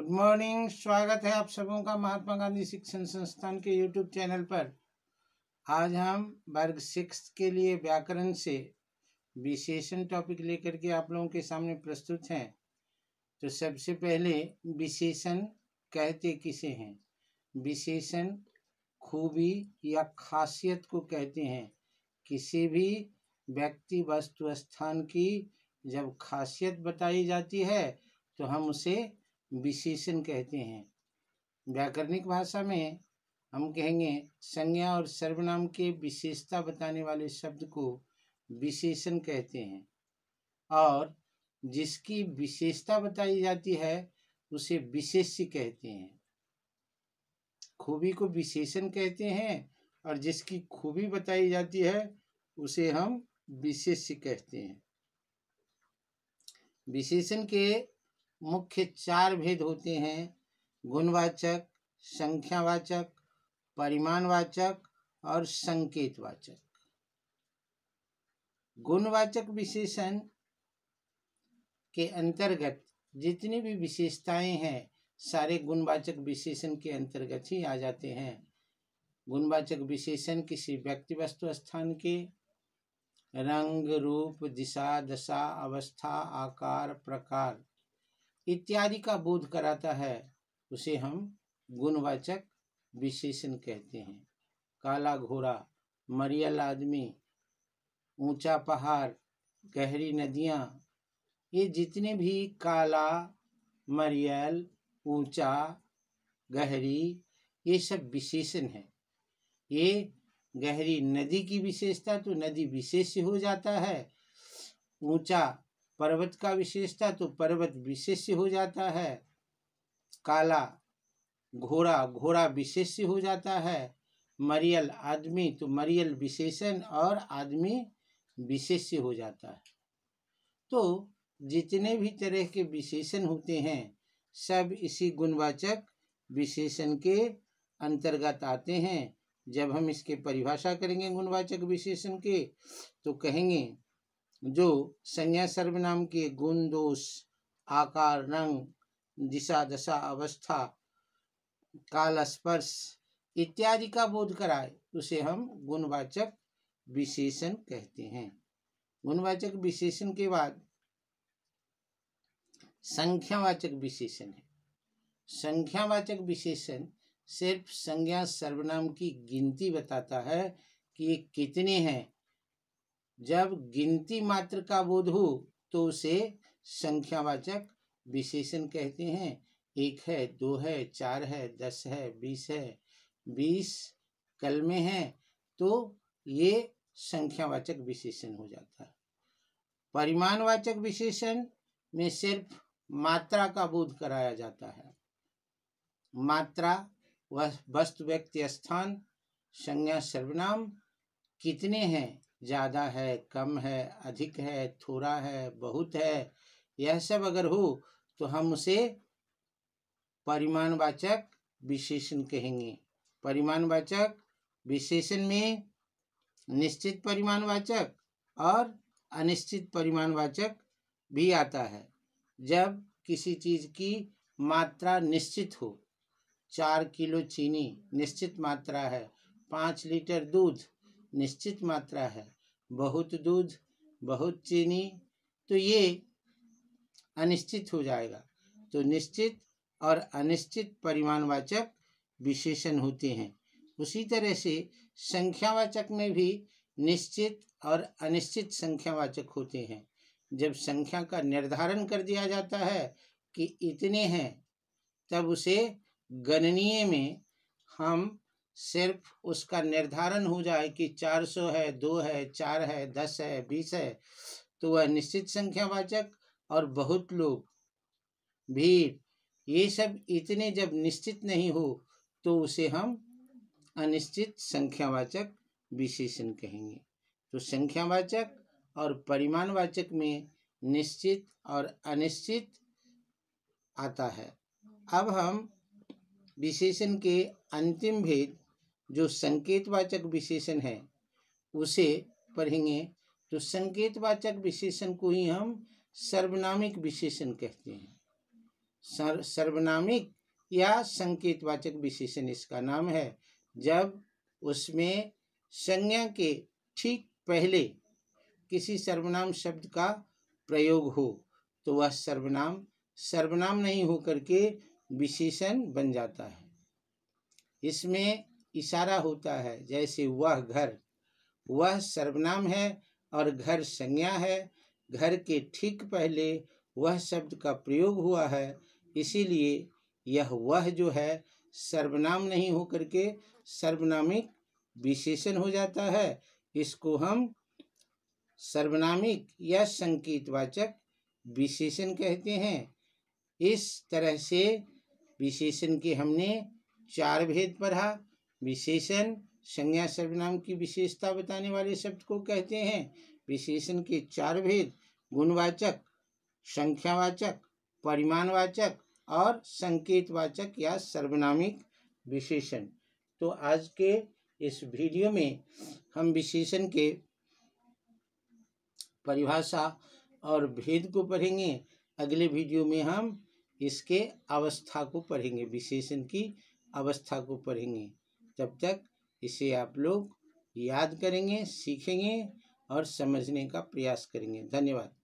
good morning स्वागत है आप सबों का महात्मा गांधी शिक्षण संस्थान के यूट्यूब चैनल पर आज हम वर्ग सिक्स के लिए व्याकरण से विशेषण टॉपिक लेकर के आप लोगों के सामने प्रस्तुत हैं तो सबसे पहले विशेषण कहते किसे हैं विशेषण खूबी या खासियत को कहते हैं किसी भी व्यक्ति वस्तु स्थान की जब खासियत बताई जाती है तो हम उसे विशेषण कहते हैं व्याकरणिक भाषा में हम कहेंगे संज्ञा और सर्वनाम के विशेषता बताने वाले शब्द को विशेषण कहते हैं और जिसकी विशेषता बताई जाती है उसे विशेष्य कहते हैं खूबी को विशेषण कहते हैं और जिसकी खूबी बताई जाती है उसे हम विशेष्य कहते हैं विशेषण के मुख्य चार भेद होते हैं गुणवाचक संख्यावाचक परिमाणवाचक और संकेतवाचक गुणवाचक विशेषण के अंतर्गत जितनी भी विशेषताएं हैं सारे गुणवाचक विशेषण के अंतर्गत ही आ जाते हैं गुणवाचक विशेषण किसी व्यक्ति वस्तु स्थान के रंग रूप दिशा दशा अवस्था आकार प्रकार इत्यादि का बोध कराता है उसे हम गुणवाचक विशेषण कहते हैं काला घोड़ा मरियल आदमी ऊंचा पहाड़ गहरी नदियाँ ये जितने भी काला मरियल ऊंचा गहरी ये सब विशेषण है ये गहरी नदी की विशेषता तो नदी विशेष हो जाता है ऊंचा पर्वत का विशेषता तो पर्वत विशेष्य हो जाता है काला घोड़ा घोड़ा विशेष हो जाता है मरियल आदमी तो मरियल विशेषण और आदमी विशेष्य हो जाता है तो जितने भी तरह के विशेषण होते हैं सब इसी गुणवाचक विशेषण के अंतर्गत आते हैं जब हम इसके परिभाषा करेंगे गुणवाचक विशेषण के तो कहेंगे जो संज्ञा सर्वनाम के गुण दोष आकार रंग दिशा दशा अवस्था काल स्पर्श इत्यादि का बोध कराए उसे हम गुणवाचक विशेषण कहते हैं गुणवाचक विशेषण के बाद संख्यावाचक विशेषण है संख्यावाचक विशेषण सिर्फ संज्ञा सर्वनाम की गिनती बताता है कि ये कितने हैं जब गिनती मात्र का बोध हो तो उसे संख्यावाचक विशेषण कहते हैं एक है दो है चार है दस है बीस है बीस कल में है तो ये संख्यावाचक विशेषण हो जाता है परिमाणवाचक विशेषण में सिर्फ मात्रा का बोध कराया जाता है मात्रा वस्तु व्यक्ति स्थान संज्ञा सर्वनाम कितने हैं ज़्यादा है कम है अधिक है थोड़ा है बहुत है यह सब अगर हो तो हम उसे परिमाणवाचक विशेषण कहेंगे परिमाणवाचक विशेषण में निश्चित परिमाणवाचक और अनिश्चित परिमाणवाचक भी आता है जब किसी चीज़ की मात्रा निश्चित हो चार किलो चीनी निश्चित मात्रा है पाँच लीटर दूध निश्चित मात्रा है बहुत दूध बहुत चीनी तो ये अनिश्चित हो जाएगा तो निश्चित और अनिश्चित परिमाणवाचक विशेषण होते हैं उसी तरह से संख्यावाचक में भी निश्चित और अनिश्चित संख्यावाचक होते हैं जब संख्या का निर्धारण कर दिया जाता है कि इतने हैं तब उसे गणनीय में हम सिर्फ उसका निर्धारण हो जाए कि चार सौ है दो है चार है दस है बीस है तो वह निश्चित संख्यावाचक और बहुत लोग भीड़ ये सब इतने जब निश्चित नहीं हो तो उसे हम अनिश्चित संख्यावाचक विशेषण कहेंगे तो संख्यावाचक और परिमाणवाचक में निश्चित और अनिश्चित आता है अब हम विशेषण के अंतिम भेद जो संकेतवाचक विशेषण है उसे पढ़ेंगे तो संकेतवाचक विशेषण को ही हम सर्वनामिक विशेषण कहते हैं सर, सर्वनामिक या संकेतवाचक विशेषण इसका नाम है जब उसमें संज्ञा के ठीक पहले किसी सर्वनाम शब्द का प्रयोग हो तो वह सर्वनाम सर्वनाम नहीं होकर के विशेषण बन जाता है इसमें इशारा होता है जैसे वह घर वह सर्वनाम है और घर संज्ञा है घर के ठीक पहले वह शब्द का प्रयोग हुआ है इसीलिए यह वह जो है सर्वनाम नहीं होकर के सर्वनामिक विशेषण हो जाता है इसको हम सर्वनामिक या संकेतवाचक विशेषण कहते हैं इस तरह से विशेषण के हमने चार भेद पढ़ा विशेषण संज्ञा सर्वनाम की विशेषता बताने वाले शब्द को कहते हैं विशेषण के चार भेद गुणवाचक संख्यावाचक परिमाणवाचक और संकेतवाचक या सर्वनामिक विशेषण तो आज के इस वीडियो में हम विशेषण के परिभाषा और भेद को पढ़ेंगे अगले वीडियो में हम इसके अवस्था को पढ़ेंगे विशेषण की अवस्था को पढ़ेंगे तब तक इसे आप लोग याद करेंगे सीखेंगे और समझने का प्रयास करेंगे धन्यवाद